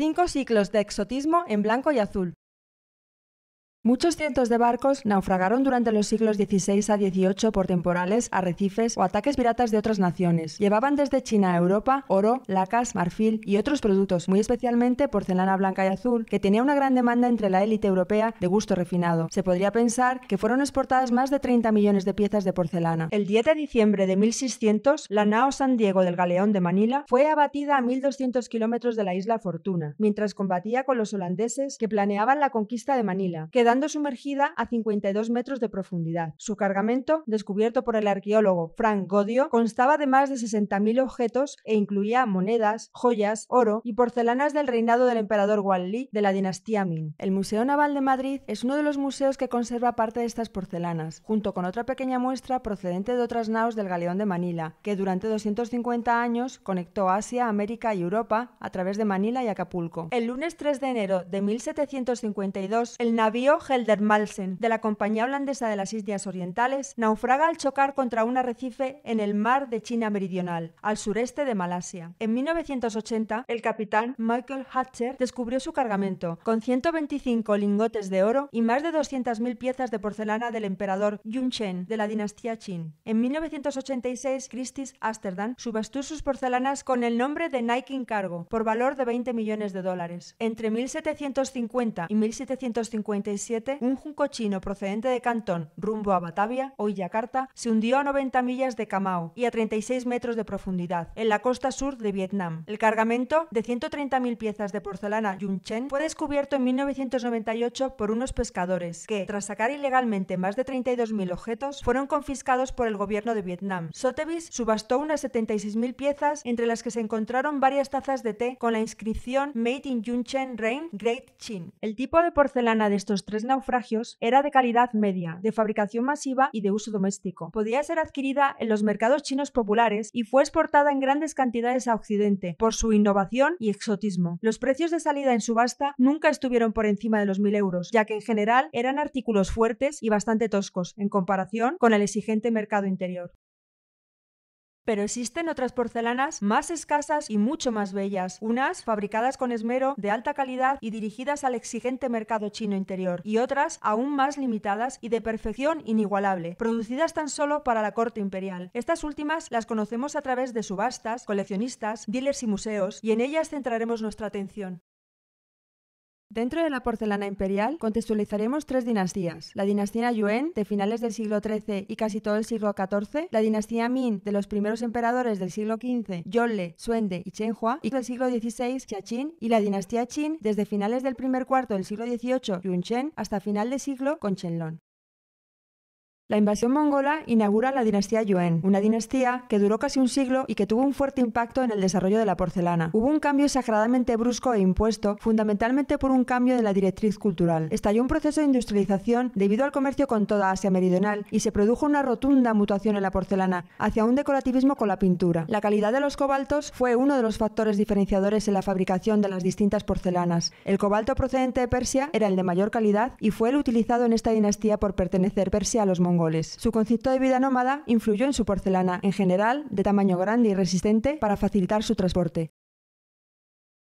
Cinco ciclos de exotismo en blanco y azul. Muchos cientos de barcos naufragaron durante los siglos XVI a XVIII por temporales, arrecifes o ataques piratas de otras naciones. Llevaban desde China a Europa oro, lacas, marfil y otros productos, muy especialmente porcelana blanca y azul, que tenía una gran demanda entre la élite europea de gusto refinado. Se podría pensar que fueron exportadas más de 30 millones de piezas de porcelana. El 10 de diciembre de 1600, la nao San Diego del Galeón de Manila fue abatida a 1.200 kilómetros de la isla Fortuna, mientras combatía con los holandeses que planeaban la conquista de Manila sumergida a 52 metros de profundidad. Su cargamento, descubierto por el arqueólogo Frank Godio, constaba de más de 60.000 objetos e incluía monedas, joyas, oro y porcelanas del reinado del emperador Wanli de la dinastía Ming. El Museo Naval de Madrid es uno de los museos que conserva parte de estas porcelanas, junto con otra pequeña muestra procedente de otras naos del galeón de Manila, que durante 250 años conectó Asia, América y Europa a través de Manila y Acapulco. El lunes 3 de enero de 1752, el navío Helder Malsen, de la compañía holandesa de las Islas Orientales, naufraga al chocar contra un arrecife en el mar de China Meridional, al sureste de Malasia. En 1980, el capitán Michael Hatcher descubrió su cargamento, con 125 lingotes de oro y más de 200.000 piezas de porcelana del emperador Yunchen de la dinastía Qin. En 1986, Christie's Amsterdam subastó sus porcelanas con el nombre de Nike Cargo, por valor de 20 millones de dólares. Entre 1750 y 1757, un junco chino procedente de Cantón rumbo a Batavia, hoy Yakarta, se hundió a 90 millas de Camao y a 36 metros de profundidad, en la costa sur de Vietnam. El cargamento de 130.000 piezas de porcelana Yunchen fue descubierto en 1998 por unos pescadores que, tras sacar ilegalmente más de 32.000 objetos, fueron confiscados por el gobierno de Vietnam. Sotheby's subastó unas 76.000 piezas, entre las que se encontraron varias tazas de té con la inscripción Made in Yunchen Reign Great Chin. El tipo de porcelana de estos tres naufragios, era de calidad media, de fabricación masiva y de uso doméstico. Podía ser adquirida en los mercados chinos populares y fue exportada en grandes cantidades a Occidente por su innovación y exotismo. Los precios de salida en subasta nunca estuvieron por encima de los 1.000 euros, ya que en general eran artículos fuertes y bastante toscos en comparación con el exigente mercado interior pero existen otras porcelanas más escasas y mucho más bellas, unas fabricadas con esmero de alta calidad y dirigidas al exigente mercado chino interior, y otras aún más limitadas y de perfección inigualable, producidas tan solo para la corte imperial. Estas últimas las conocemos a través de subastas, coleccionistas, dealers y museos, y en ellas centraremos nuestra atención. Dentro de la porcelana imperial contextualizaremos tres dinastías, la dinastía Yuan de finales del siglo XIII y casi todo el siglo XIV, la dinastía Min de los primeros emperadores del siglo XV, Yonle, Suende y Chenhua, y del siglo XVI, Xiaqin, y la dinastía Qin desde finales del primer cuarto del siglo XVIII, Yunchen, hasta final de siglo con Chenlong. La invasión mongola inaugura la dinastía Yuan, una dinastía que duró casi un siglo y que tuvo un fuerte impacto en el desarrollo de la porcelana. Hubo un cambio sagradamente brusco e impuesto, fundamentalmente por un cambio de la directriz cultural. Estalló un proceso de industrialización debido al comercio con toda Asia Meridional y se produjo una rotunda mutación en la porcelana hacia un decorativismo con la pintura. La calidad de los cobaltos fue uno de los factores diferenciadores en la fabricación de las distintas porcelanas. El cobalto procedente de Persia era el de mayor calidad y fue el utilizado en esta dinastía por pertenecer Persia a los mongoles. Su concepto de vida nómada influyó en su porcelana, en general de tamaño grande y resistente, para facilitar su transporte.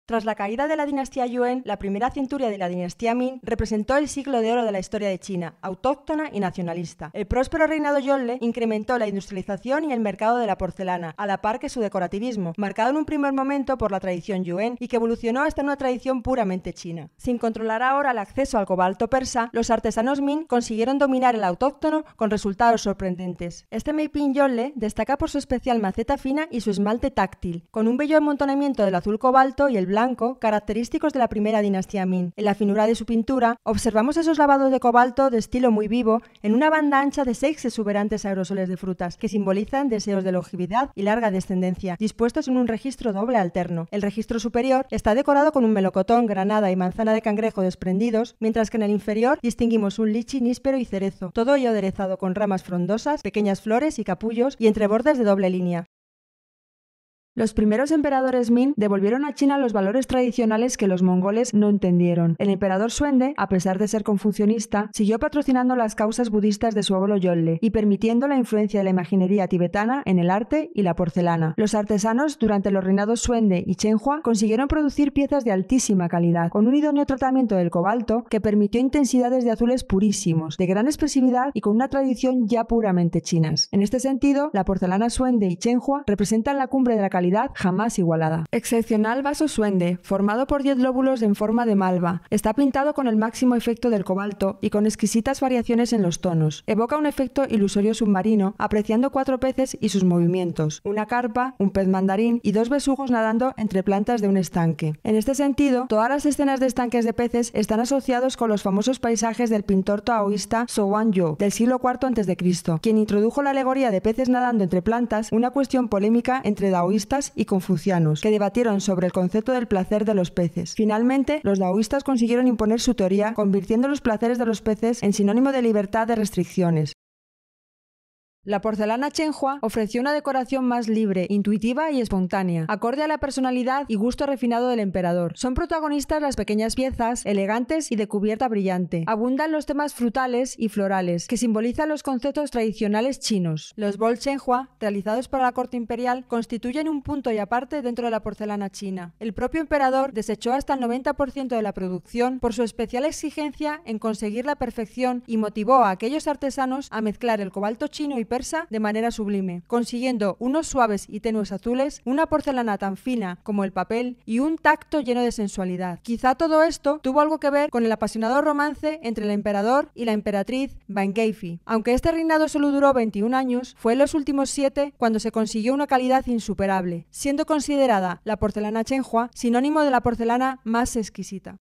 Tras la caída de la dinastía Yuan, la primera centuria de la dinastía Ming representó el siglo de oro de la historia de China, autóctona y nacionalista. El próspero reinado Yongle incrementó la industrialización y el mercado de la porcelana, a la par que su decorativismo, marcado en un primer momento por la tradición Yuan y que evolucionó hasta una tradición puramente china. Sin controlar ahora el acceso al cobalto persa, los artesanos Ming consiguieron dominar el autóctono con resultados sorprendentes. Este Meiping Yongle destaca por su especial maceta fina y su esmalte táctil, con un bello amontonamiento del azul cobalto y el característicos de la primera dinastía Min. En la finura de su pintura observamos esos lavados de cobalto de estilo muy vivo en una banda ancha de seis exuberantes aerosoles de frutas que simbolizan deseos de longevidad y larga descendencia, dispuestos en un registro doble alterno. El registro superior está decorado con un melocotón, granada y manzana de cangrejo desprendidos, mientras que en el inferior distinguimos un lichi, níspero y cerezo, todo ello aderezado con ramas frondosas, pequeñas flores y capullos y entre bordes de doble línea. Los primeros emperadores Min devolvieron a China los valores tradicionales que los mongoles no entendieron. El emperador Suende, a pesar de ser confucionista, siguió patrocinando las causas budistas de su abuelo Yole y permitiendo la influencia de la imaginería tibetana en el arte y la porcelana. Los artesanos durante los reinados Suende y Chenhua consiguieron producir piezas de altísima calidad, con un idóneo tratamiento del cobalto que permitió intensidades de azules purísimos, de gran expresividad y con una tradición ya puramente chinas. En este sentido, la porcelana Suende y Chenhua representan la cumbre de la calidad jamás igualada. Excepcional vaso suende, formado por 10 lóbulos en forma de malva. Está pintado con el máximo efecto del cobalto y con exquisitas variaciones en los tonos. Evoca un efecto ilusorio submarino, apreciando cuatro peces y sus movimientos, una carpa, un pez mandarín y dos besugos nadando entre plantas de un estanque. En este sentido, todas las escenas de estanques de peces están asociados con los famosos paisajes del pintor taoísta Sowan Yo, del siglo IV a.C., quien introdujo la alegoría de peces nadando entre plantas, una cuestión polémica entre taoístas y confucianos, que debatieron sobre el concepto del placer de los peces. Finalmente, los taoístas consiguieron imponer su teoría, convirtiendo los placeres de los peces en sinónimo de libertad de restricciones. La porcelana Chenhua ofreció una decoración más libre, intuitiva y espontánea, acorde a la personalidad y gusto refinado del emperador. Son protagonistas las pequeñas piezas, elegantes y de cubierta brillante. Abundan los temas frutales y florales, que simbolizan los conceptos tradicionales chinos. Los bol Chenhua, realizados para la corte imperial, constituyen un punto y aparte dentro de la porcelana china. El propio emperador desechó hasta el 90% de la producción por su especial exigencia en conseguir la perfección y motivó a aquellos artesanos a mezclar el cobalto chino y de manera sublime, consiguiendo unos suaves y tenues azules, una porcelana tan fina como el papel y un tacto lleno de sensualidad. Quizá todo esto tuvo algo que ver con el apasionado romance entre el emperador y la emperatriz Van Bangeifi. Aunque este reinado solo duró 21 años, fue en los últimos 7 cuando se consiguió una calidad insuperable, siendo considerada la porcelana chenhua sinónimo de la porcelana más exquisita.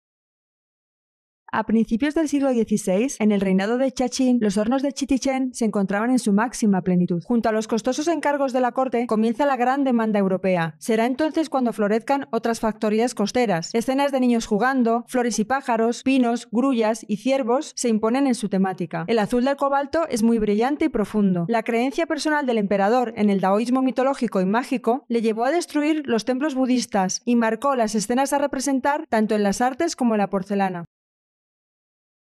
A principios del siglo XVI, en el reinado de Chachín, los hornos de Chitichén se encontraban en su máxima plenitud. Junto a los costosos encargos de la corte, comienza la gran demanda europea. Será entonces cuando florezcan otras factorías costeras. Escenas de niños jugando, flores y pájaros, pinos, grullas y ciervos se imponen en su temática. El azul del cobalto es muy brillante y profundo. La creencia personal del emperador en el taoísmo mitológico y mágico le llevó a destruir los templos budistas y marcó las escenas a representar tanto en las artes como en la porcelana.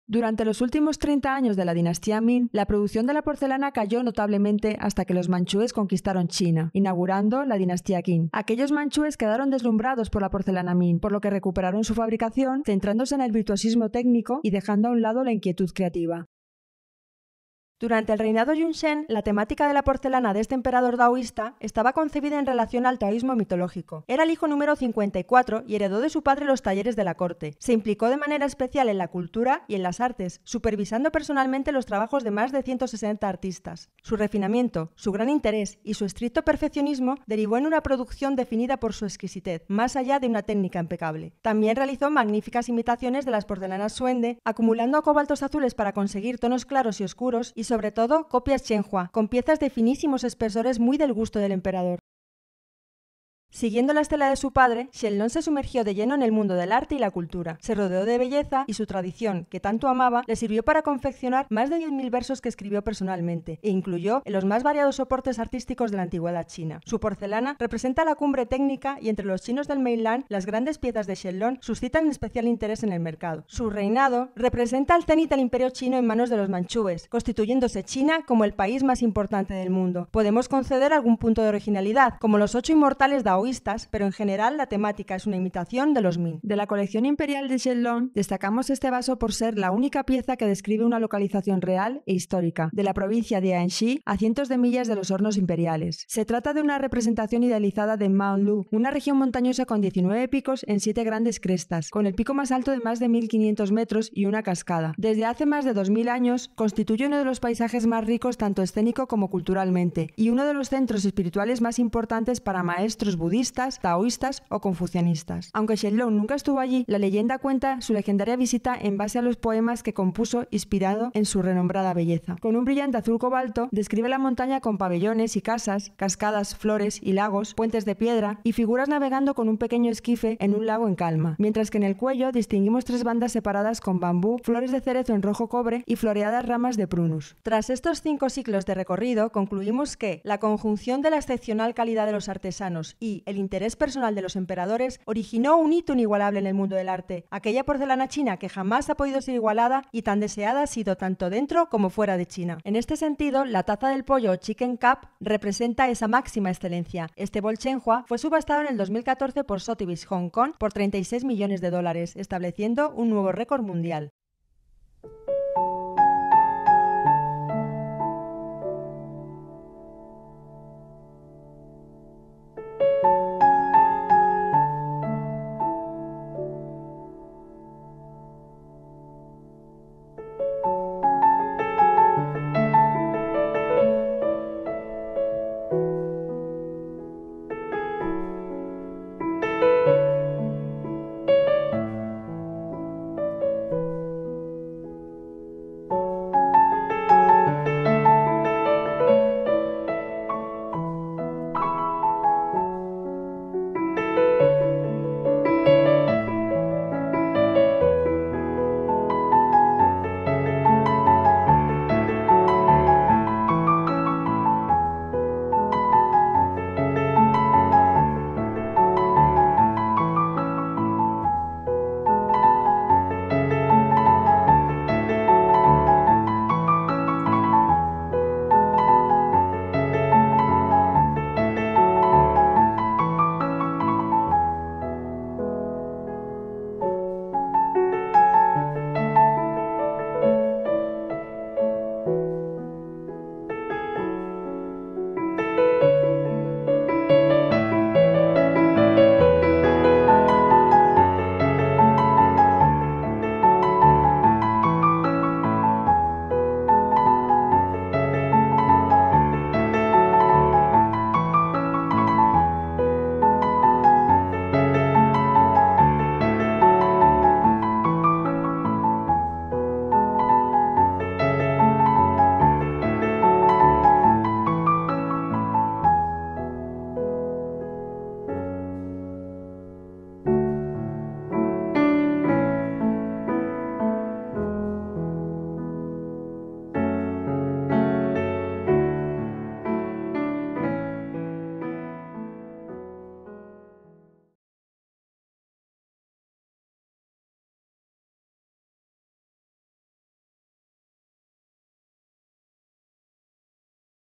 Durante los últimos 30 años de la dinastía Ming, la producción de la porcelana cayó notablemente hasta que los manchúes conquistaron China, inaugurando la dinastía Qing. Aquellos manchúes quedaron deslumbrados por la porcelana Ming, por lo que recuperaron su fabricación, centrándose en el virtuosismo técnico y dejando a un lado la inquietud creativa. Durante el reinado Yunshen, la temática de la porcelana de este emperador taoísta estaba concebida en relación al taoísmo mitológico. Era el hijo número 54 y heredó de su padre los talleres de la corte. Se implicó de manera especial en la cultura y en las artes, supervisando personalmente los trabajos de más de 160 artistas. Su refinamiento, su gran interés y su estricto perfeccionismo derivó en una producción definida por su exquisitez, más allá de una técnica impecable. También realizó magníficas imitaciones de las porcelanas Suende, acumulando cobaltos azules para conseguir tonos claros y oscuros y sobre todo copias Shenhua, con piezas de finísimos espesores muy del gusto del emperador. Siguiendo la estela de su padre, Shenlong se sumergió de lleno en el mundo del arte y la cultura. Se rodeó de belleza y su tradición, que tanto amaba, le sirvió para confeccionar más de 10.000 versos que escribió personalmente e incluyó en los más variados soportes artísticos de la antigüedad china. Su porcelana representa la cumbre técnica y entre los chinos del mainland, las grandes piezas de Shenlong suscitan especial interés en el mercado. Su reinado representa el cenit del imperio chino en manos de los manchúes, constituyéndose China como el país más importante del mundo. Podemos conceder algún punto de originalidad, como los ocho inmortales pero en general la temática es una imitación de los Ming. De la colección imperial de Shenlong, destacamos este vaso por ser la única pieza que describe una localización real e histórica, de la provincia de Anxi a cientos de millas de los hornos imperiales. Se trata de una representación idealizada de Mount Lu, una región montañosa con 19 picos en 7 grandes crestas, con el pico más alto de más de 1500 metros y una cascada. Desde hace más de 2000 años, constituye uno de los paisajes más ricos tanto escénico como culturalmente, y uno de los centros espirituales más importantes para maestros budistas budistas, taoístas o confucianistas. Aunque Shenlong nunca estuvo allí, la leyenda cuenta su legendaria visita en base a los poemas que compuso inspirado en su renombrada belleza. Con un brillante azul cobalto, describe la montaña con pabellones y casas, cascadas, flores y lagos, puentes de piedra y figuras navegando con un pequeño esquife en un lago en calma, mientras que en el cuello distinguimos tres bandas separadas con bambú, flores de cerezo en rojo cobre y floreadas ramas de prunus. Tras estos cinco ciclos de recorrido, concluimos que la conjunción de la excepcional calidad de los artesanos y el interés personal de los emperadores, originó un hito inigualable en el mundo del arte, aquella porcelana china que jamás ha podido ser igualada y tan deseada ha sido tanto dentro como fuera de China. En este sentido, la taza del pollo Chicken Cup representa esa máxima excelencia. Este bolchenhua fue subastado en el 2014 por Sotheby's Hong Kong por 36 millones de dólares, estableciendo un nuevo récord mundial.